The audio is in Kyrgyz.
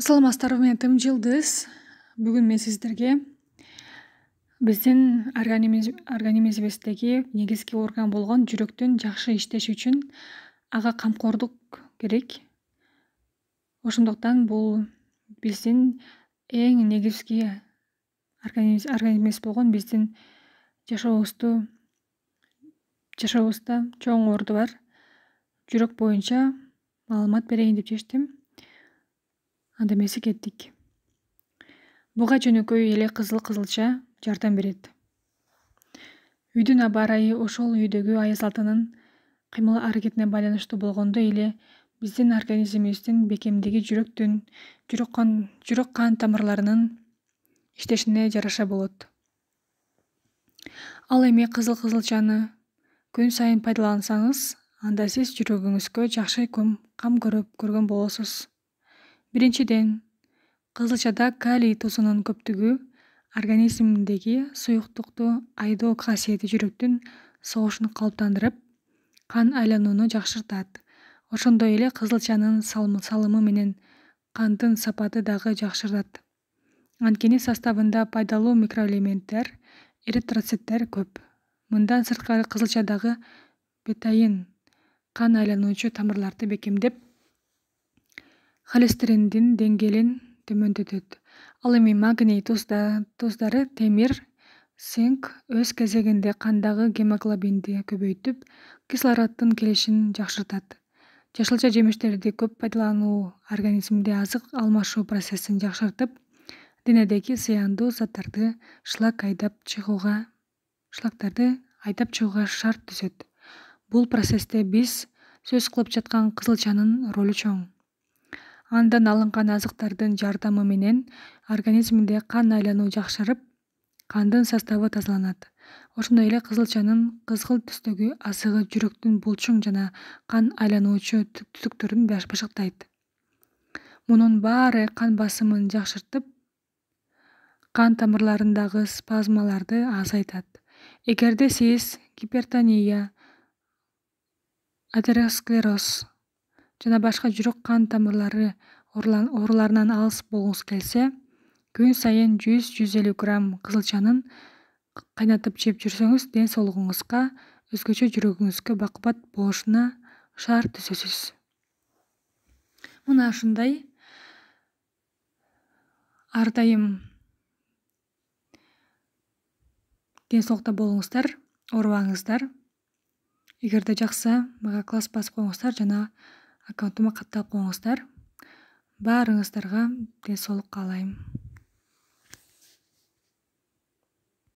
саламатсыздарбы менин тым жылдыз бүгүн мен сиздерге биздин организмибиздеги негизги орган болгон жүрөктүн жакшы иштеши үчүн ага камкордук керек ошондуктан бул биздин эң негизги организмибиз болгон биздин жашообузду жашообузда чоң орду бар жүрөк боюнча маалымат берейин деп чечтим анда кеттик буга жөнөкөй эле кызыл кызылча жардам берет үйдүн аба ырайы ошол үйдөгү аяз алтынын кыймыл аракетине байланыштуу болгондой эле биздин организмибиздин бекемдиги жүрөктүн жүрөк кан тамырларынын иштешине жараша болот ал эми кызыл кызылчаны күн сайын пайдалансаңыз анда сиз жүрөгүңүзгө жакшы кам көрүп көргөн болосуз биринчиден кызылчада калий тузунун көптүгү организмдеги суюктукту айдоо касиети жүрөктүн согушун калыптандырып кан айланууну жакшыртат ошондой эле кызылчанын салымы менен кандын сапаты дагы жакшырат анткени составында пайдалуу микроэлементтер эритроциттер көп мындан сырткары кызылчадагы бетаин кан айлануучу тамырларды бекемдеп холестериндин деңгээлин төмөндөтөт ал эми магний туздары темир цинк өз кезегинде кандагы гемоглобинди көбөйтүп кислороддун келишин жакшыртат жашылча жемиштерди көп пайдалануу организмде азык алмашуу процессин жакшыртып денедеги зыяндуу заттарды шлак айдап чыгууга шлактарды айдап чыгууга шарт түзөт бул процессте биз сөз кылып жаткан кызылчанын ролу чоң андан алынган азыктардын жардамы менен организмде кан айлануу жакшырып кандын составы тазаланат ошондой эле кызылчанын кызгылт түстөгү азыгы жүрөктүн булчуң жана кан айлануучу түтүктөрүн башыктайт мунун баары кан басымын жакшыртып кан тамырларындагы спазмаларды азайтат эгерде сиз гипертония атеросклероз жана башка жүрөк кан тамырлары ооруларынан алыс болгуңуз келсе күн сайын жүз жүз элүү грамм кызылчанын кайнатып жеп жүрсөңүз ден соолугуңузга өзгөчө жүрөгүңүзгө бакубат болушуна шарт түзөсүз мына ушундай ар дайым ден соолукта болуңуздар оорубаңыздар эгерде жакса мага класс басып коюңуздар жана аккаунтума катталып коюңуздар баарыңыздарга ден соолук каалайм